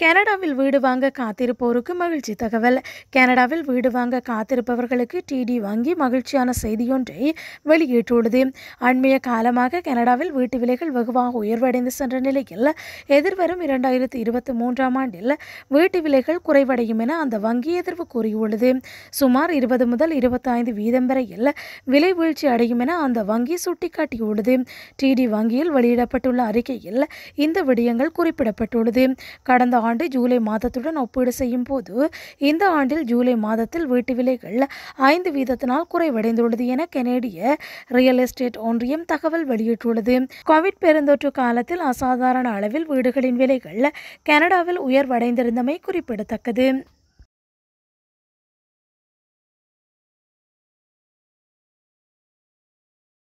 கனடாவில் வீடு வாங்க காத்திருப்போருக்கு மகிழ்ச்சி தகவல் கனடாவில் வீடு வாங்க காத்திருப்பவர்களுக்கு டிடி வங்கி மகிழ்ச்சியான செய்தியொன்றை வெளியிட்டுள்ளது அண்மைய காலமாக கனடாவில் வீட்டு விலைகள் வெகுவாக உயர்வடைந்து சென்ற நிலையில் எதிர்வரும் இரண்டாயிரத்தி இருபத்தி மூன்றாம் ஆண்டில் வீட்டு விலைகள் குறைவடையும் என அந்த வங்கி எதிர்வு கூறியுள்ளது சுமார் இருபது முதல் இருபத்தைந்து வீதம் வரையில் விலை வீழ்ச்சி அடையும் என அந்த வங்கி சுட்டிக்காட்டியுள்ளது டிடி வங்கியில் வெளியிடப்பட்டுள்ள அறிக்கையில் இந்த விடயங்கள் குறிப்பிடப்பட்டுள்ளது கடந்த ஆண்டு ஜூலை மாதத்துடன் ஒப்பீடு செய்யும் போது இந்த ஆண்டில் ஜூலை மாதத்தில் வீட்டு விலைகள் ஐந்து வீதத்தினால் குறைவடைந்துள்ளது என கனேடிய ரியல் எஸ்டேட் ஒன்றியம் தகவல் வெளியிட்டுள்ளது கோவிட் பெருந்தொற்று காலத்தில் அசாதாரண அளவில் வீடுகளின் விலைகள் கனடாவில் உயர்வடைந்திருந்தமை குறிப்பிடத்தக்கது